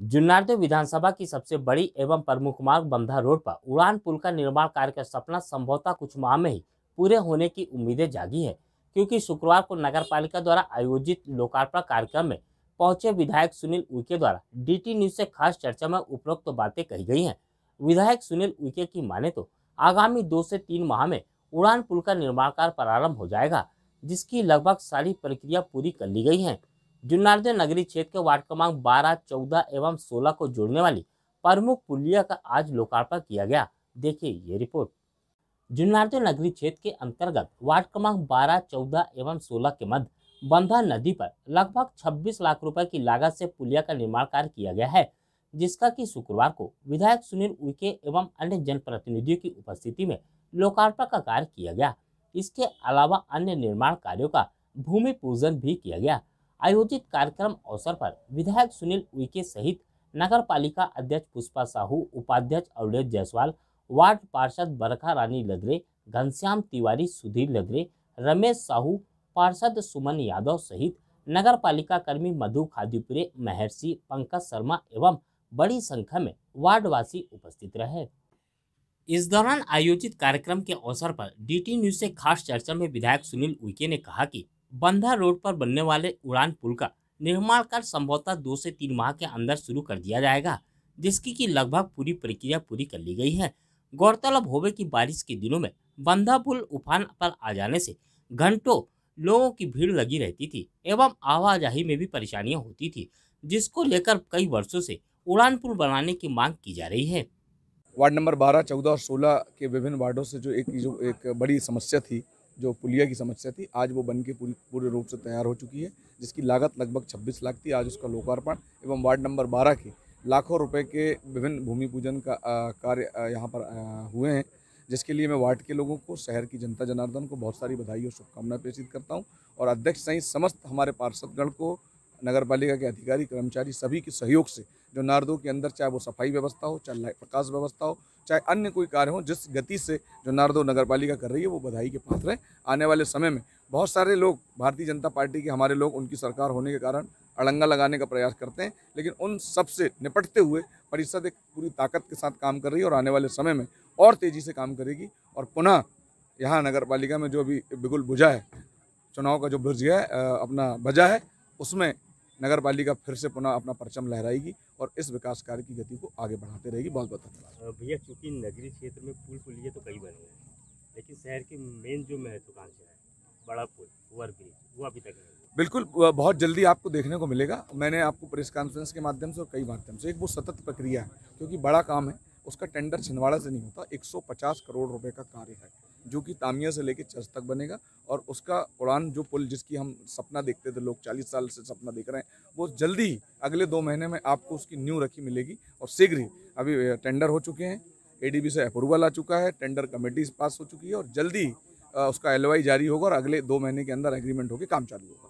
जुन्नारदेव विधानसभा की सबसे बड़ी एवं प्रमुख मार्ग बंधा रोड पर उड़ान पुल का निर्माण कार्य का सपना संभवतः कुछ माह में ही पूरे होने की उम्मीदें जागी है क्योंकि शुक्रवार को नगर पालिका द्वारा आयोजित लोकार्पण कार्यक्रम में पहुंचे विधायक सुनील उइके द्वारा डीटी न्यूज से खास चर्चा में उपरोक्त तो बातें कही गई हैं विधायक सुनील उइके की माने तो आगामी दो से तीन माह में उड़ान पुल का निर्माण कार्य प्रारंभ हो जाएगा जिसकी लगभग सारी प्रक्रिया पूरी कर ली गई है जुन्नार्जन नगरी क्षेत्र के वार्ड क्रमांक बारह चौदह एवं सोलह को जोड़ने वाली प्रमुख पुलिया का आज लोकार्पण किया गया देखिए ये रिपोर्ट जुन्नार्जन नगरी क्षेत्र के अंतर्गत वार्ड क्रमांक बारह चौदह एवं सोलह के मध्य बंधा नदी पर लगभग 26 लाख रुपए की लागत से पुलिया का निर्माण कार्य किया गया है जिसका कि शुक्रवार को विधायक सुनील उइके एवं अन्य जनप्रतिनिधियों की उपस्थिति में लोकार्पण का कार्य किया गया इसके अलावा अन्य निर्माण कार्यों का भूमि पूजन भी किया गया आयोजित कार्यक्रम अवसर पर विधायक सुनील उइके सहित नगर पालिका अध्यक्ष पुष्पा साहू उपाध्यक्ष अवधेश जायसवाल वार्ड पार्षद बरखा रानी लगरे घनश्याम तिवारी सुधीर लगरे रमेश साहू पार्षद सुमन यादव सहित नगर पालिका कर्मी मधु खादीपुरे महर्षि पंकज शर्मा एवं बड़ी संख्या में वार्डवासी उपस्थित रहे इस दौरान आयोजित कार्यक्रम के अवसर पर डीटी न्यूज से खास चर्चा में विधायक सुनील उइके ने कहा कि बंधा रोड पर बनने वाले उड़ान पुल का निर्माण कार्य संभवतः दो से तीन माह के अंदर शुरू कर दिया जाएगा जिसकी की लगभग पूरी प्रक्रिया पूरी कर ली गई है गौरतलब होवे की बारिश के दिनों में बंधा पुल उफान पर आ जाने से घंटों लोगों की भीड़ लगी रहती थी एवं आवाजाही में भी परेशानियां होती थी जिसको लेकर कई वर्षों से उड़ान पुल बनाने की मांग की जा रही है वार्ड नंबर बारह चौदह और सोलह के विभिन्न वार्डों से जो एक जो एक बड़ी समस्या थी जो पुलिया की समस्या थी आज वो बन के पूरी पूरे रूप से तैयार हो चुकी है जिसकी लागत लगभग 26 लाख थी आज उसका लोकार्पण एवं वार्ड नंबर 12 के लाखों रुपए के विभिन्न भूमि पूजन का कार्य यहाँ पर आ, हुए हैं जिसके लिए मैं वार्ड के लोगों को शहर की जनता जनार्दन को बहुत सारी बधाई और शुभकामनाएं प्रेषित करता हूँ और अध्यक्ष सहित समस्त हमारे पार्षदगण को नगर पालिका के अधिकारी कर्मचारी सभी के सहयोग से जो नारदों के अंदर चाहे वो सफाई व्यवस्था हो चाहे लाइट प्रकाश व्यवस्था हो चाहे अन्य कोई कार्य हो जिस गति से जो नारदो नगर पालिका कर रही है वो बधाई के पात्र है आने वाले समय में बहुत सारे लोग भारतीय जनता पार्टी के हमारे लोग उनकी सरकार होने के कारण अड़ंगा लगाने का प्रयास करते हैं लेकिन उन सबसे निपटते हुए परिषद एक पूरी ताकत के साथ काम कर रही है और आने वाले समय में और तेज़ी से काम करेगी और पुनः यहाँ नगर पालिका में जो अभी बिगुल बुझा है चुनाव का जो बुझ गया है अपना बजा है उसमें नगर पालिका फिर से पुनः अपना परचम लहराएगी और इस विकास कार्य की गति को आगे बढ़ाते रहेगी बहुत बहुत धन्यवाद भैया चूंकि नगरीय क्षेत्र में पुल लिए तो कई बने हैं लेकिन शहर के मेन जो महत्वाकांक्षा है बड़ा पुल ओवर ब्रिज वो अभी तक बिल्कुल बहुत जल्दी आपको देखने को मिलेगा मैंने आपको प्रेस कॉन्फ्रेंस के माध्यम से और कई माध्यम से एक वो सतत प्रक्रिया है क्योंकि बड़ा काम है उसका टेंडर छिंदवाड़ा से नहीं होता 150 करोड़ रुपए का कार्य है जो कि तामिया से लेकर चर्च तक बनेगा और उसका उड़ान जो पुल जिसकी हम सपना देखते थे लोग चालीस साल से सपना देख रहे हैं वो जल्दी ही अगले दो महीने में आपको उसकी न्यू रखी मिलेगी और शीघ्र ही अभी टेंडर हो चुके हैं एडीबी से अप्रूवल आ चुका है टेंडर कमेटी पास हो चुकी है और जल्दी उसका एल जारी होगा और अगले दो महीने के अंदर एग्रीमेंट होकर काम चालू होगा